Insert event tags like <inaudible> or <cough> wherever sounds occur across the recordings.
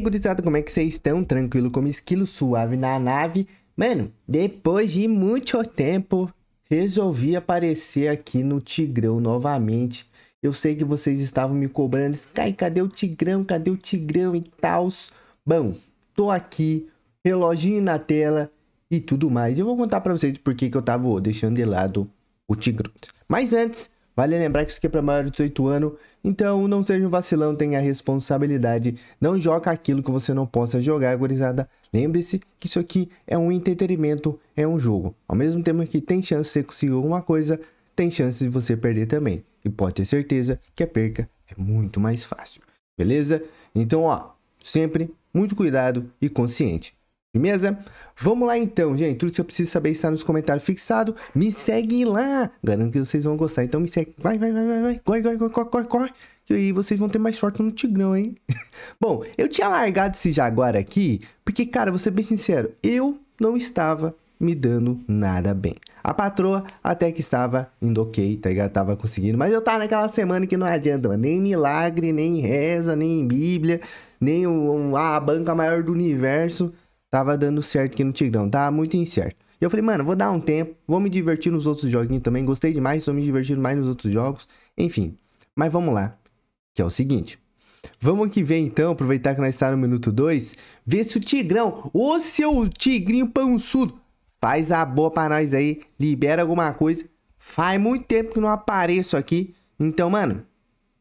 Gurizada, como é que vocês estão? Tranquilo como esquilo, suave na nave. Mano, depois de muito tempo, resolvi aparecer aqui no Tigrão novamente. Eu sei que vocês estavam me cobrando, cai, cadê o Tigrão? Cadê o Tigrão e tal? Bom, tô aqui, reloginho na tela e tudo mais. Eu vou contar pra vocês por que eu tava deixando de lado o Tigrão. Mas antes, Vale lembrar que isso aqui é para maior de 18 anos, então não seja um vacilão, tenha responsabilidade. Não joga aquilo que você não possa jogar, gurizada. Lembre-se que isso aqui é um entretenimento, é um jogo. Ao mesmo tempo que tem chance de você conseguir alguma coisa, tem chance de você perder também. E pode ter certeza que a perca é muito mais fácil. Beleza? Então, ó, sempre muito cuidado e consciente. Beleza? Vamos lá então, gente. Tudo que eu preciso saber está nos comentários fixado. Me segue lá. Garanto que vocês vão gostar. Então me segue. Vai, vai, vai, vai, vai. Corre, corre, corre, corre, corre, E aí vocês vão ter mais sorte no Tigrão, hein? <laughs> Bom, eu tinha largado esse Jaguar aqui, porque, cara, vou ser bem sincero, eu não estava me dando nada bem. A patroa até que estava indo ok, tá ligado? Tava conseguindo, mas eu tava naquela semana que não adianta, mano. Nem milagre, nem reza, nem bíblia, nem o ah, a banca maior do universo Tava dando certo aqui no Tigrão, tava muito incerto. E eu falei, mano, vou dar um tempo, vou me divertir nos outros joguinhos também. Gostei demais, tô me divertindo mais nos outros jogos. Enfim, mas vamos lá. Que é o seguinte. Vamos que vem então, aproveitar que nós estamos tá no minuto 2, ver se o Tigrão, o seu tigrinho Pansudo, faz a boa pra nós aí, libera alguma coisa. Faz muito tempo que não apareço aqui. Então, mano,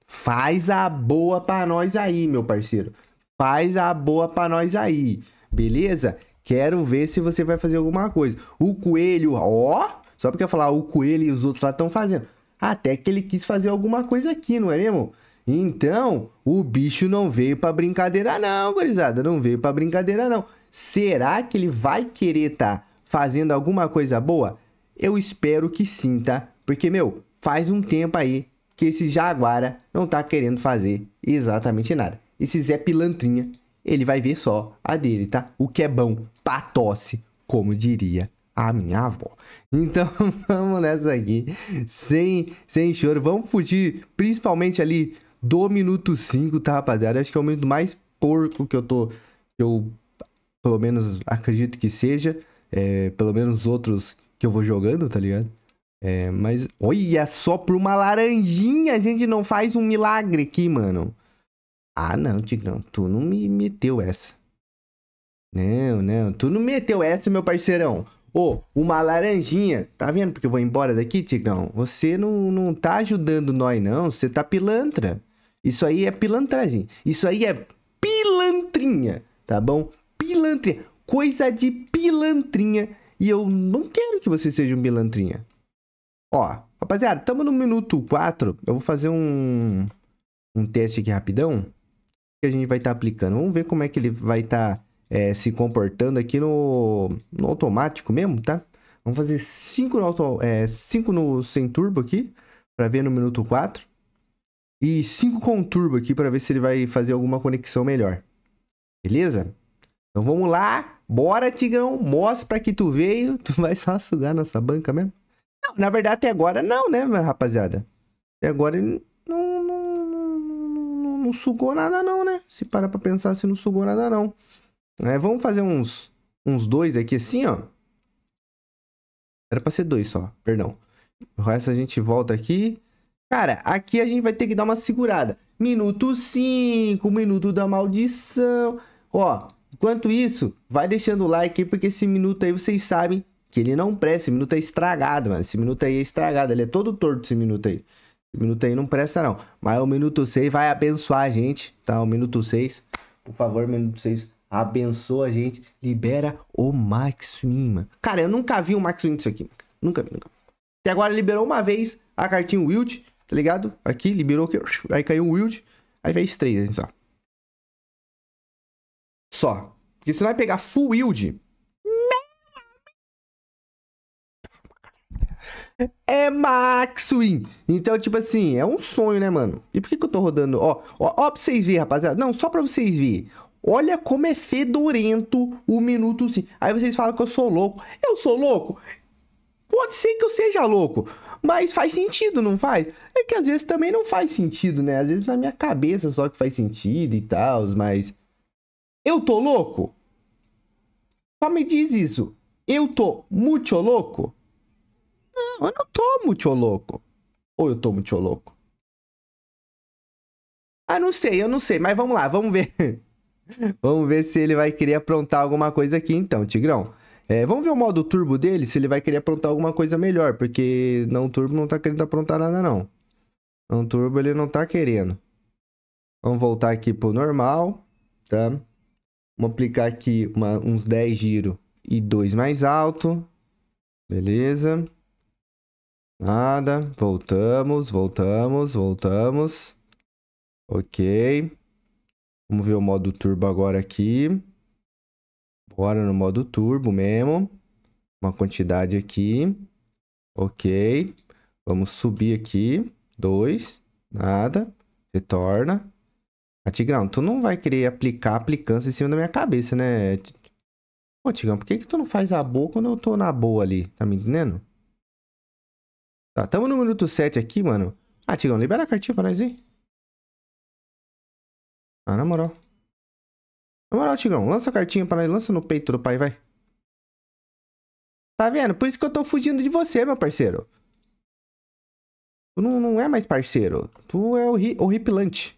faz a boa pra nós aí, meu parceiro. Faz a boa pra nós aí beleza? Quero ver se você vai fazer alguma coisa. O coelho, ó, só porque eu falar o coelho e os outros lá estão fazendo. Até que ele quis fazer alguma coisa aqui, não é mesmo? Então, o bicho não veio para brincadeira não, gurizada, não veio para brincadeira não. Será que ele vai querer tá fazendo alguma coisa boa? Eu espero que sim, tá? Porque, meu, faz um tempo aí que esse Jaguara não tá querendo fazer exatamente nada. Esse Zé Pilantrinha ele vai ver só a dele, tá? O que é bom pra tosse, como diria a minha avó. <laughs> Então <laughs> vamos nessa aqui, sem, sem choro. Vamos fugir principalmente ali do minuto 5, tá, rapaziada? Acho que é o minuto mais porco que eu tô. Eu pelo menos acredito que seja. É, pelo menos outros que eu vou jogando, tá ligado? É, mas olha só por uma laranjinha, a gente não faz um milagre aqui, mano. Ah, não, Tigrão, tu não me meteu essa. Não, não, tu não meteu essa, meu parceirão. Ô, oh, uma laranjinha. Tá vendo porque eu vou embora daqui, Tigrão? Você não, não tá ajudando nós, não. Você tá pilantra. Isso aí é pilantragem. Isso aí é pilantrinha, tá bom? Pilantrinha. Coisa de pilantrinha. E eu não quero que você seja um pilantrinha. Ó, rapaziada, tamo no minuto 4. Eu vou fazer um, um teste aqui rapidão que a gente vai estar tá aplicando. Vamos ver como é que ele vai estar tá, é, se comportando aqui no, no automático mesmo, tá? Vamos fazer 5 no, é, cinco no sem turbo aqui, para ver no minuto 4. E 5 com turbo aqui, para ver se ele vai fazer alguma conexão melhor. Beleza? Então vamos lá. Bora, Tigrão. Mostra pra que tu veio. <laughs> Tu vai só sugar nossa banca mesmo? Não, na verdade, até agora não, né, rapaziada? Até agora ele não, não, não, não sugou nada não, né? se parar pra pensar, se não sugou nada, não. É, vamos fazer uns, uns dois aqui assim, ó. Era pra ser dois só, perdão. O resto a gente volta aqui. Cara, aqui a gente vai ter que dar uma segurada. Minuto 5, minuto da maldição. Ó, enquanto isso, vai deixando o like aí, porque esse minuto aí vocês sabem que ele não presta. Esse minuto é estragado, mano. Esse minuto aí é estragado. Ele é todo torto, esse minuto aí. O minuto aí não presta, não. Mas o minuto 6 vai abençoar a gente, tá? O minuto 6, por favor, minuto 6, abençoa a gente. Libera o Max Win, mano. Cara, eu nunca vi o um Max Win disso aqui. Nunca vi, nunca. Até agora liberou uma vez a cartinha Wild, tá ligado? Aqui, liberou, aqui. aí caiu o Wild. Aí fez 3, assim, só. Só. Porque você vai pegar full Wild é Max Win. Então, tipo assim, é um sonho, né, mano? E por que, que eu tô rodando? Ó, ó, ó pra vocês verem, rapaziada. Não, só pra vocês verem. Olha como é fedorento o minuto sim. Aí vocês falam que eu sou louco. Eu sou louco? Pode ser que eu seja louco, mas faz sentido, não faz? É que às vezes também não faz sentido, né? Às vezes na minha cabeça só que faz sentido e tal, mas. Eu tô louco? Só me diz isso. Eu tô muito louco? Não, eu não tô muito louco. Ou eu tô muito louco? Ah, não sei, eu não sei, mas vamos lá, vamos ver. <laughs> vamos ver se ele vai querer aprontar alguma coisa aqui então, Tigrão. É, vamos ver o modo turbo dele, se ele vai querer aprontar alguma coisa melhor, porque não turbo não tá querendo aprontar nada não. Não turbo ele não tá querendo. Vamos voltar aqui pro normal, tá? Vamos aplicar aqui uma, uns 10 giro e 2 mais alto. Beleza. Nada. Voltamos, voltamos, voltamos. Ok. Vamos ver o modo turbo agora aqui. Bora no modo turbo mesmo. Uma quantidade aqui. Ok. Vamos subir aqui. Dois. Nada. Retorna. Ah, Tigrão, tu não vai querer aplicar aplicância em cima da minha cabeça, né? Pô, Tigrão, por que que tu não faz a boa quando eu tô na boa ali? Tá me entendendo? Tá, tamo no minuto 7 aqui, mano. Ah, Tigão, libera a cartinha pra nós, hein? Ah, na moral. Na moral, Tigão, lança a cartinha pra nós. Lança no peito do pai, vai. Tá vendo? Por isso que eu tô fugindo de você, meu parceiro. Tu não, não é mais parceiro. Tu é o horripilante.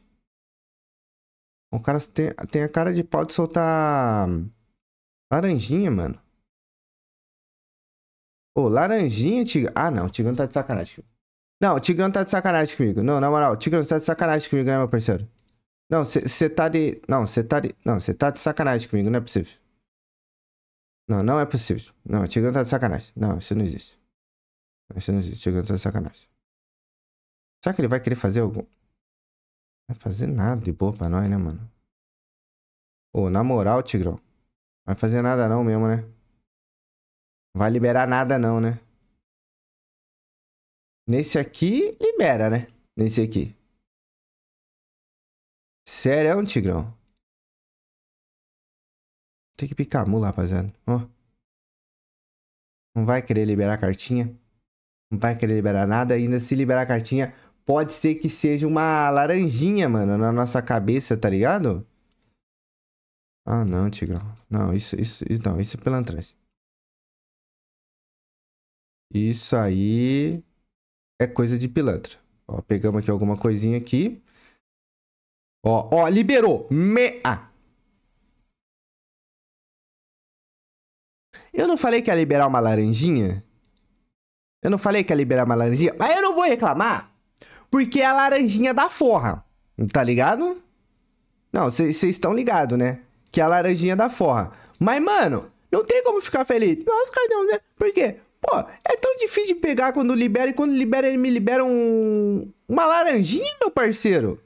O cara tem, tem a cara de pau de soltar laranjinha, mano. Ô, laranjinha, Tigrão. Ah, não. Tigrão tá de sacanagem. Não, Tigrão tá de sacanagem comigo. Não, na moral. Tigrão, você tá de sacanagem comigo, né, meu parceiro? Não, você tá de... Não, você tá de... Não, você tá de sacanagem comigo. Não é possível. Não, não é possível. Não, Tigrão tá de sacanagem. Não, isso não existe. Isso não existe. Tigrão tá de sacanagem. Será que ele vai querer fazer algum... vai fazer nada de boa pra nós, né, mano? Ô, na moral, Tigrão. vai fazer nada não mesmo, né? Vai liberar nada não, né? Nesse aqui, libera, né? Nesse aqui. Sério, é um tigrão. Tem que picar a mula, rapaziada. Ó. Não vai querer liberar a cartinha. Não vai querer liberar nada. Ainda se liberar a cartinha, pode ser que seja uma laranjinha, mano, na nossa cabeça, tá ligado? Ah, não, tigrão. Não, isso, isso, isso não. Isso é pela pilantragem. Isso aí é coisa de pilantra. Ó, pegamos aqui alguma coisinha aqui. Ó, ó, liberou. Mea. Eu não falei que ia liberar uma laranjinha? Eu não falei que ia liberar uma laranjinha? Mas eu não vou reclamar, porque é a laranjinha da forra, tá ligado? Não, vocês estão ligados, né? Que é a laranjinha da forra. Mas, mano, não tem como ficar feliz. Nossa, cadê? Né? Por quê? Pô, é tão difícil de pegar quando libera e quando libera ele me libera um... uma laranjinha, meu parceiro.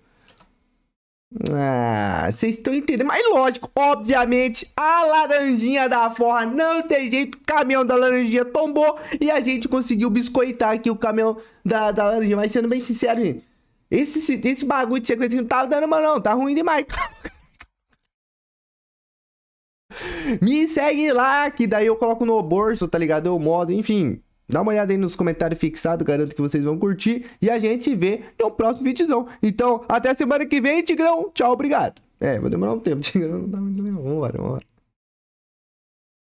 Ah, vocês estão entendendo. Mas lógico, obviamente, a laranjinha da forra não tem jeito. O caminhão da laranjinha tombou e a gente conseguiu biscoitar aqui o caminhão da, da laranjinha. Mas sendo bem sincero, gente, esse, esse bagulho de sequência não tava tá dando, mano, não. Tá ruim demais. <laughs> Me segue lá, que daí eu coloco no bolso, tá ligado? Eu modo, enfim. Dá uma olhada aí nos comentários fixados, garanto que vocês vão curtir. E a gente se vê no próximo vídeozão. Então, até semana que vem, Tigrão. Tchau, obrigado. É, vou demorar um tempo, <laughs> Tigrão. Não dá muito nenhum. Vambora, vambora.